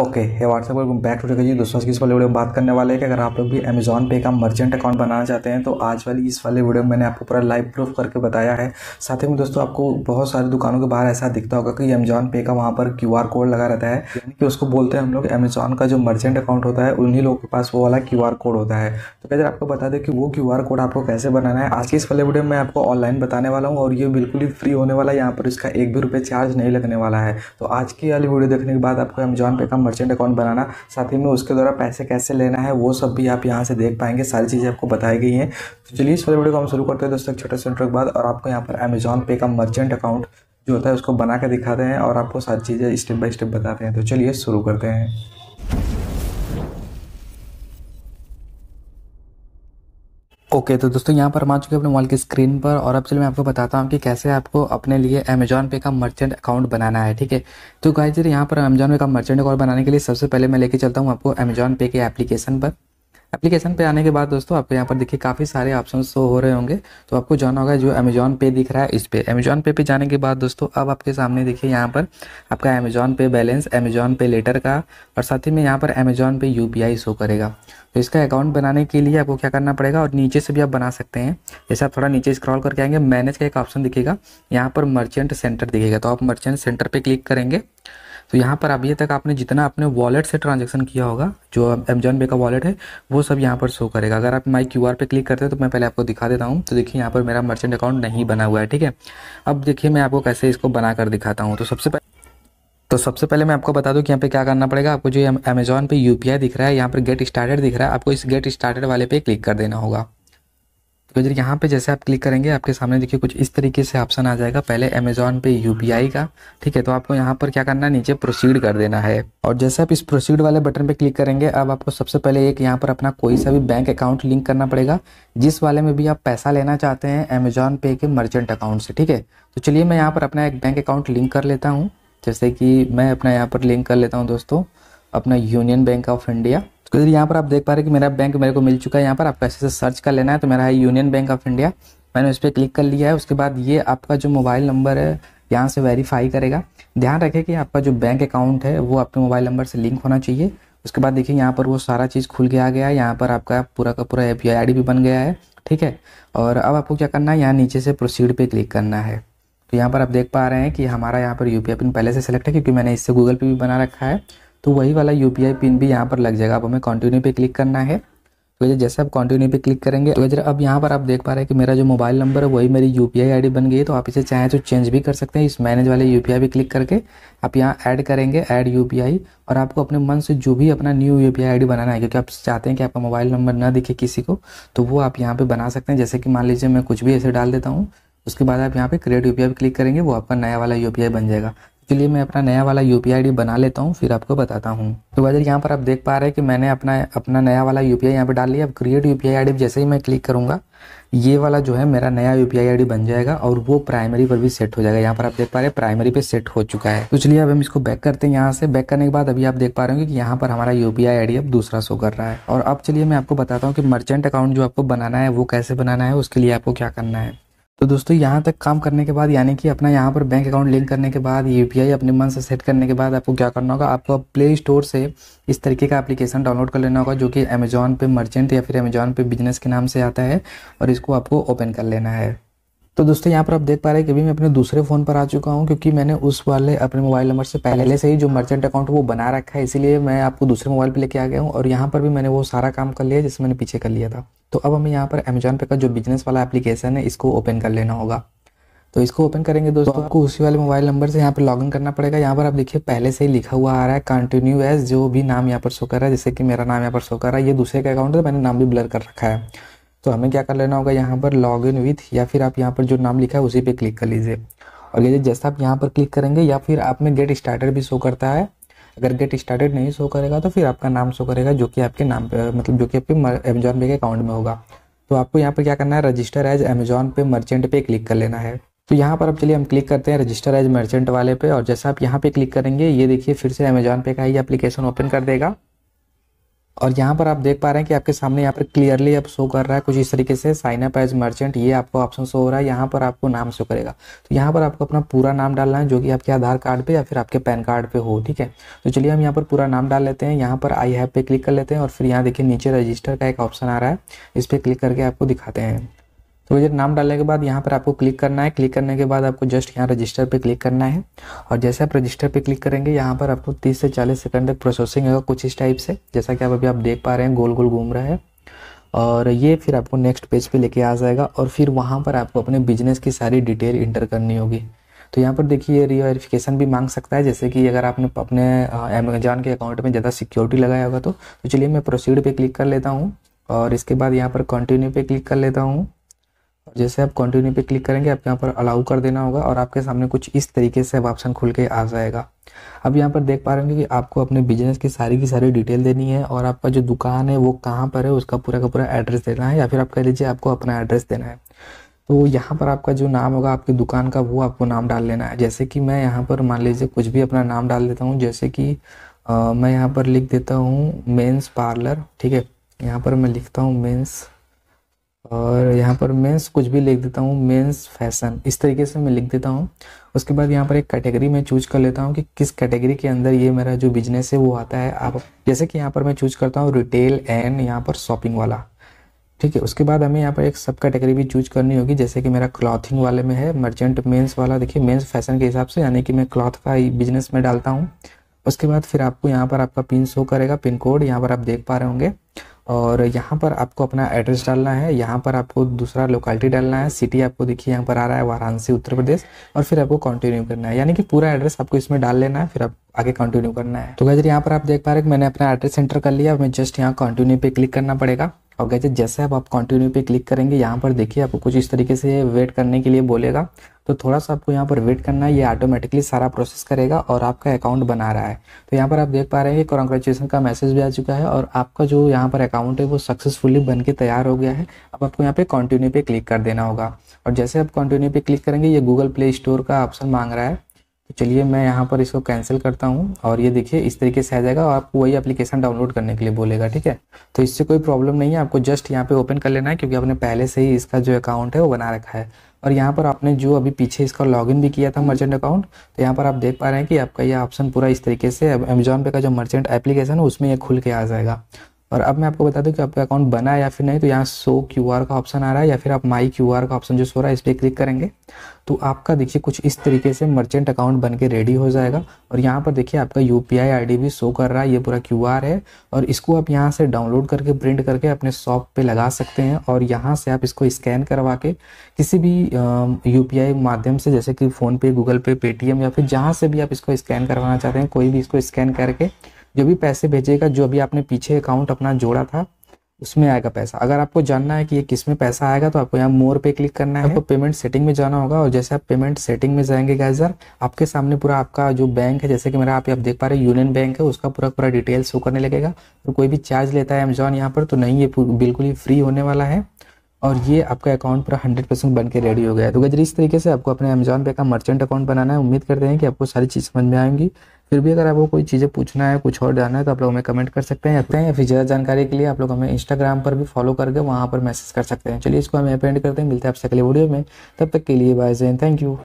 okay है WhatsApp पर back to रखिए दोस्तों की इस वाले वीडियो में बात करने वाले हैं कि अगर आप लोग भी अमेजॉन पे का मर्चेंट अकाउंट बनाना चाहते हैं तो आज वाली इस वाले वीडियो में मैंने आपको पूरा लाइव प्रूफ करके बताया है साथ ही में दोस्तों आपको बहुत सारी दुकानों के बाहर ऐसा दिखता होगा कि अमेजॉन पे का वहाँ पर क्यू कोड लगा रहता है यानी कि उसको बोलते हैं हम लोग अमेजॉन का जो मर्चेंट अकाउंट होता है उन्हीं लोगों के पास वो वाला क्यू कोड होता है तो कैसे आपको बता दें कि वो क्यू कोड आपको कैसे बनाना है आज की इस वाले वीडियो में आपको ऑनलाइन बताने वाला हूँ और ये बिल्कुल ही फ्री होने वाला है यहाँ पर इसका एक भी रुपये चार्ज नहीं लगने वाला है तो आज की वाली वीडियो देखने के बाद आपको अमेजॉन पे का मर्चेंट अकाउंट बनाना साथ ही में उसके द्वारा पैसे कैसे लेना है वो सब भी आप यहाँ से देख पाएंगे सारी चीज़ें आपको बताई गई हैं तो चलिए इस वाले वीडियो को हम शुरू करते हैं दोस्तों छोटे से इंटर के बाद और आपको यहाँ पर अमेजॉन पे का मर्चेंट अकाउंट जो होता है उसको बना के दिखाते हैं और आपको सारी चीज़ें स्टेप बाय स्टेप बताते हैं तो चलिए शुरू करते हैं ओके okay, तो दोस्तों यहाँ पर हम आ चुके हैं अपने मोबाइल की स्क्रीन पर और अब चलिए मैं आपको बताता हूँ कि कैसे आपको अपने लिए अमेजॉन पे का मर्चेंट अकाउंट बनाना है ठीक है तो गाइज यहाँ पर अमेजॉन पे का मर्चेंट अकाउंट बनाने के लिए सबसे पहले मैं लेके चलता हूँ आपको अमेजॉन पे के एप्लीकेशन पर एप्लीकेशन पे आने के बाद दोस्तों आपको यहाँ पर देखिए काफ़ी सारे ऑप्शन शो हो रहे होंगे तो आपको जाना होगा जो अमेजॉन पे दिख रहा है इस पर अमेजॉन पे पे जाने के बाद दोस्तों अब आपके सामने देखिए यहाँ पर आपका अमेजॉन पे बैलेंस अमेजॉन पे लेटर का और साथ ही में यहाँ पर अमेजॉन पे यू शो करेगा तो इसका अकाउंट बनाने के लिए आपको क्या करना पड़ेगा और नीचे से भी आप बना सकते हैं जैसे आप थोड़ा नीचे स्क्रॉल करके आएंगे मैनेज का एक ऑप्शन दिखेगा यहाँ पर मर्चेंट सेंटर दिखेगा तो आप मर्चेंट सेंटर पर क्लिक करेंगे तो यहाँ पर अभी तक आपने जितना अपने वॉलेट से ट्रांजेक्शन किया होगा जो अमेजॉन पे का वॉलेट है वो सब यहाँ पर शो करेगा अगर आप माई क्यू पे क्लिक करते हैं तो मैं पहले आपको दिखा देता हूँ तो देखिए यहाँ पर मेरा मर्चेंट अकाउंट नहीं बना हुआ है ठीक है अब देखिए मैं आपको कैसे इसको बना कर दिखाता हूँ तो सबसे पहले तो सबसे पहले मैं आपको बता दूं कि यहाँ पे क्या करना पड़ेगा आपको जो अमेजॉन पे यूपीआई दिख रहा है यहाँ पर गेट स्टार्टेड दिख रहा है आपको इस गेट स्टार्टेड वाले पे क्लिक कर देना होगा तो इधर यहाँ पे जैसे आप क्लिक करेंगे आपके सामने देखिए कुछ इस तरीके से ऑप्शन आ जाएगा पहले अमेजोन पे यू का ठीक है तो आपको यहाँ पर क्या करना है नीचे प्रोसीड कर देना है और जैसे आप इस प्रोसीड वाले बटन पे क्लिक करेंगे अब आपको सबसे पहले एक यहाँ पर अपना कोई सा भी बैंक अकाउंट लिंक करना पड़ेगा जिस वाले में भी आप पैसा लेना चाहते हैं अमेजोन पे के मर्चेंट अकाउंट से ठीक है तो चलिए मैं यहाँ पर अपना एक बैंक अकाउंट लिंक कर लेता हूँ जैसे कि मैं अपना यहाँ पर लिंक कर लेता हूँ दोस्तों अपना यूनियन बैंक ऑफ इंडिया तो इधर यहाँ पर आप देख पा रहे कि मेरा बैंक मेरे को मिल चुका है यहाँ पर आपको ऐसे से सर्च कर लेना है तो मेरा है यूनियन बैंक ऑफ इंडिया मैंने उस पर क्लिक कर लिया है उसके बाद ये आपका जो मोबाइल नंबर है यहाँ से वेरीफाई करेगा ध्यान रखें कि आपका जो बैंक अकाउंट है वो आपके मोबाइल नंबर से लिंक होना चाहिए उसके बाद देखिए यहाँ पर वो सारा चीज़ खुल के आ गया है यहाँ पर आपका पूरा का पूरा यू पी आई भी बन गया है ठीक है और अब आपको क्या करना है यहाँ नीचे से प्रोसीड पे क्लिक करना है तो यहाँ पर आप देख पा रहे हैं कि हमारा यहाँ पर यू पिन पहले से सेलेक्ट है क्योंकि मैंने इससे गूगल पे भी बना रखा है तो वही वाला यू पिन भी यहाँ पर लग जाएगा अब हमें कंटिन्यू पे क्लिक करना है तो जैसे आप कंटिन्यू पे क्लिक करेंगे तो गजर अब यहाँ पर आप देख पा रहे हैं कि मेरा जो मोबाइल नंबर है वही मेरी यू पी बन गई है तो आप इसे चाहें तो चेंज भी कर सकते हैं इस मैनेज वाले यू पी क्लिक करके आप यहाँ ऐड करेंगे ऐड यू और आपको अपने मन से जो भी अपना न्यू यू पी बनाना है क्योंकि आप चाहते हैं कि आपका मोबाइल नंबर ना दिखे किसी को तो वो आप यहाँ पर बना सकते हैं जैसे कि मान लीजिए मैं कुछ भी ऐसे डाल देता हूँ उसके बाद आप यहाँ पे क्रिएट यू क्लिक करेंगे वो आपका नया वाला यू बन जाएगा इसके लिए मैं अपना नया वाला यू पी बना लेता हूँ फिर आपको बताता हूँ तो वजह यहाँ पर आप देख पा रहे हैं कि मैंने अपना अपना नया वाला यू पी आई यहाँ पर डाल लिया अब क्रिएट यू पी जैसे ही मैं क्लिक करूँगा ये वाला जो है मेरा नया यू पी बन जाएगा और वो प्राइमरी पर भी सेट हो जाएगा यहाँ पर आप देख पा रहे हैं प्राइमरी पे सेट हो चुका है तो चलिए अब हम इसको बैक करते हैं यहाँ से बैक करने के बाद अभी आप देख पा रहे हो कि यहाँ पर हमारा यू पी अब दूसरा शो कर रहा है और अब चलिए मैं आपको बताता हूँ कि मर्चेंट अकाउंट जो आपको बनाना है वो कैसे बनाना है उसके लिए आपको क्या करना है तो दोस्तों यहाँ तक काम करने के बाद यानी कि अपना यहाँ पर बैंक अकाउंट लिंक करने के बाद यू अपने मन से सेट करने के बाद आपको क्या करना होगा आपको प्ले स्टोर से इस तरीके का एप्लीकेशन डाउनलोड कर लेना होगा जो कि अमेजोन पे मर्चेंट या फिर अमेजोन पे बिजनेस के नाम से आता है और इसको आपको ओपन कर लेना है तो दोस्तों यहाँ पर आप देख पा रहे हैं कि अभी मैं अपने दूसरे फ़ोन पर आ चुका हूँ क्योंकि मैंने उस वाले अपने मोबाइल नंबर से पहले से ही जो मर्चेंट अकाउंट वो बना रखा है इसीलिए मैं आपको दूसरे मोबाइल पर लेके आ गया हूँ और यहाँ पर भी मैंने वो सारा काम कर लिया जिसे मैंने पीछे कर लिया था तो अब हमें यहाँ पर अमेजोन पे का जो बिजनेस वाला एप्लीकेशन है इसको ओपन कर लेना होगा तो इसको ओपन करेंगे दोस्तों आपको उसी वाले मोबाइल नंबर से यहाँ पर लॉगिन करना पड़ेगा यहाँ पर आप देखिए पहले से ही लिखा हुआ आ रहा है कंटिन्यू एज जो भी नाम यहाँ पर शो कर रहा है जैसे कि मेरा नाम यहाँ पर शो कर रहा है ये दूसरे का अकाउंट है तो मैंने नाम भी ब्लर कर रखा है तो हमें क्या कर लेना होगा यहाँ पर लॉग इन विथ या फिर आप यहाँ पर जो नाम लिखा है उसी पे क्लिक कर लीजिए और ये जैसा आप यहाँ पर क्लिक करेंगे या फिर आप में गेट स्टार्टर भी शो करता है अगर गेट स्टार्टेड नहीं शो करेगा तो फिर आपका नाम शो करेगा जो कि आपके नाम पे मतलब जो कि आपके अमेजॉन पे के अकाउंट में होगा तो आपको यहाँ पर क्या करना है register as Amazon pay merchant पे क्लिक कर लेना है तो यहाँ पर अब चलिए हम क्लिक करते हैं रजिस्टर एज मर्चेंट वाले पे और जैसा आप यहाँ पे क्लिक करेंगे ये देखिए फिर से अमेजॉन पे का ही एप्लीकेशन ओपन कर देगा और यहाँ पर आप देख पा रहे हैं कि आपके सामने यहाँ पर क्लियरली अब शो कर रहा है कुछ इस तरीके से साइन अप एज मर्चेंट ये आपको ऑप्शन शो हो रहा है यहाँ पर आपको नाम शो करेगा तो यहाँ पर आपको अपना पूरा नाम डालना है जो कि आपके आधार कार्ड पे या फिर आपके पैन कार्ड पे हो ठीक है तो चलिए हम यहाँ पर पूरा नाम डाल लेते हैं यहाँ पर आई हैव पे क्लिक कर लेते हैं और फिर यहाँ देखिए नीचे रजिस्टर का एक ऑप्शन आ रहा है इस पर क्लिक करके आपको दिखाते हैं तो विजिट नाम डालने के बाद यहाँ पर आपको क्लिक करना है क्लिक करने के बाद आपको जस्ट यहाँ रजिस्टर पे क्लिक करना है और जैसे आप रजिस्टर पे क्लिक करेंगे यहाँ पर आपको 30 से 40 सेकंड तक प्रोसेसिंग होगा कुछ इस टाइप से जैसा कि आप अभी आप देख पा रहे हैं गोल गोल घूम रहा है और ये फिर आपको नेक्स्ट पेज पे लेके आ जाएगा और फिर वहाँ पर आपको अपने बिजनेस की सारी डिटेल इंटर करनी होगी तो यहाँ पर देखिए ये रीवेरिफिकेशन भी मांग सकता है जैसे कि अगर आपने अपने अमेजान के अकाउंट में ज़्यादा सिक्योरिटी लगाया होगा तो, तो चलिए मैं प्रोसीड पर क्लिक कर लेता हूँ और इसके बाद यहाँ पर कंटिन्यू पे क्लिक कर लेता हूँ जैसे आप कंटिन्यू पे क्लिक करेंगे आप यहाँ पर अलाउ कर देना होगा और आपके सामने कुछ इस तरीके से अब ऑप्शन खुल के आ जाएगा अब यहाँ पर देख पा रहे होंगे कि आपको अपने बिजनेस की सारी की सारी डिटेल देनी है और आपका जो दुकान है वो कहाँ पर है उसका पूरा का पूरा एड्रेस देना है या फिर आप कह लीजिए आपको अपना एड्रेस देना है तो यहाँ पर आपका जो नाम होगा आपकी दुकान का वो आपको नाम डाल लेना है जैसे कि मैं यहाँ पर मान लीजिए कुछ भी अपना नाम डाल देता हूँ जैसे कि मैं यहाँ पर लिख देता हूँ मेन्स पार्लर ठीक है यहाँ पर मैं लिखता हूँ मेन्स और यहाँ पर मेंस कुछ भी लिख देता हूँ मेंस फैशन इस तरीके से मैं लिख देता हूँ उसके बाद यहाँ पर एक कैटेगरी में चूज कर लेता हूँ कि किस कैटेगरी के अंदर ये मेरा जो बिजनेस है वो आता है आप जैसे कि यहाँ पर मैं चूज करता हूँ रिटेल एंड यहाँ पर शॉपिंग वाला ठीक है उसके बाद हमें यहाँ पर एक सब कैटेगरी भी चूज करनी होगी जैसे कि मेरा क्लॉथिंग वाले में है मर्चेंट मेंस वाला देखिए मेंस फैशन के हिसाब से यानी कि मैं क्लॉथ का बिजनेस में डालता हूँ उसके बाद फिर आपको यहाँ पर आपका पिन शो करेगा पिन कोड यहाँ पर आप देख पा रहे होंगे और यहाँ पर आपको अपना एड्रेस डालना है यहाँ पर आपको दूसरा लोकेलिटी डालना है सिटी आपको देखिए यहाँ पर आ रहा है वाराणसी उत्तर प्रदेश और फिर आपको कंटिन्यू करना है यानी कि पूरा एड्रेस आपको इसमें डाल लेना है फिर आप आगे कंटिन्यू करना है तो गैर यहाँ पर आप देख पा रहे हैं मैंने अपना एड्रेस एंटर कर लिया मैं जस्ट यहाँ कंटिन्यू पे क्लिक करना पड़ेगा और कहते जैसे अब आप कंटिन्यू पे क्लिक करेंगे यहाँ पर देखिए आपको कुछ इस तरीके से वेट करने के लिए बोलेगा तो थोड़ा सा आपको यहाँ पर वेट करना है ये ऑटोमेटिकली सारा प्रोसेस करेगा और आपका अकाउंट बना रहा है तो यहाँ पर आप देख पा रहे हैं कि कॉन्ग्रेचुलेसन का मैसेज भी आ चुका है और आपका जो यहाँ पर अकाउंट है वो सक्सेसफुली बन के तैयार हो गया है अब आपको यहाँ पे कंटिन्यू पे क्लिक कर देना होगा और जैसे आप कंटिन्यू पे क्लिक करेंगे ये गूगल प्ले स्टोर का ऑप्शन मांग रहा है तो चलिए मैं यहाँ पर इसको कैंसिल करता हूँ और ये देखिए इस तरीके से आ जाएगा और आपको वही एप्लीकेशन डाउनलोड करने के लिए बोलेगा ठीक है तो इससे कोई प्रॉब्लम नहीं है आपको जस्ट यहाँ पे ओपन कर लेना है क्योंकि आपने पहले से ही इसका जो अकाउंट है वो बना रखा है और यहाँ पर आपने जो अभी पीछे इसका लॉगिन भी किया था मर्चेंट अकाउंट तो यहाँ पर आप देख पा रहे हैं कि आपका ये ऑप्शन पूरा इस तरीके से अमेजोन पे का जो मर्चेंट एप्लीकेशन है उसमें ये खुल के आ जाएगा और अब मैं आपको बता दूं कि आपका अकाउंट बना है या फिर नहीं तो यहाँ सो क्यू आर का ऑप्शन आ रहा है या फिर आप माई क्यू आर का ऑप्शन जो सो रहा है इस पर क्लिक करेंगे तो आपका देखिए कुछ इस तरीके से मर्चेंट अकाउंट बन के रेडी हो जाएगा और यहाँ पर देखिए आपका U P I I D भी शो कर रहा है ये पूरा क्यू आर है और इसको आप यहाँ से डाउनलोड करके प्रिंट करके अपने शॉप पर लगा सकते हैं और यहाँ से आप इसको स्कैन करवा के किसी भी यू पी आई माध्यम से जैसे कि फ़ोनपे गूगल पे पेटीएम या फिर जहाँ से भी आप इसको स्कैन करवाना चाहते हैं कोई भी इसको स्कैन करके जो भी पैसे भेजेगा जो भी आपने पीछे अकाउंट अपना जोड़ा था उसमें आएगा पैसा अगर आपको जानना है कि ये किस में पैसा आएगा तो आपको यहाँ मोर पे क्लिक करना है आपको पेमेंट सेटिंग में जाना होगा और जैसे आप पेमेंट सेटिंग में जाएंगे गाइजर आपके सामने पूरा आपका जो बैंक है जैसे कि मेरा आप, आप देख पा रहे हैं यूनियन बैंक है उसका पूरा पूरा डिटेल शो करने लगेगा तो कोई भी चार्ज लेता है अमेजॉन यहाँ पर तो नहीं ये बिल्कुल ही फ्री होने वाला है और ये आपका अकाउंट पूरा हंड्रेड परसेंट बन के रेडी हो गया है तो गजर इस तरीके से आपको अपने अमेजन पे का मर्चेंट अकाउंट बनाना है उम्मीद करते हैं कि आपको सारी चीज़ समझ में आएंगी फिर भी अगर आपको कोई चीज़ें पूछना है कुछ और जानना है तो आप लोग हमें कमेंट कर सकते हैं रखते हैं या फिर ज़्यादा जानकारी के लिए आप लोग हमें इंस्टाग्राम पर भी फॉलो करके वहाँ पर मैसेज कर सकते हैं चलिए इसको हम अपेंड करते हैं मिलते हैं आपसे अगले वीडियो में तब तक के लिए बाय जैन थैंक यू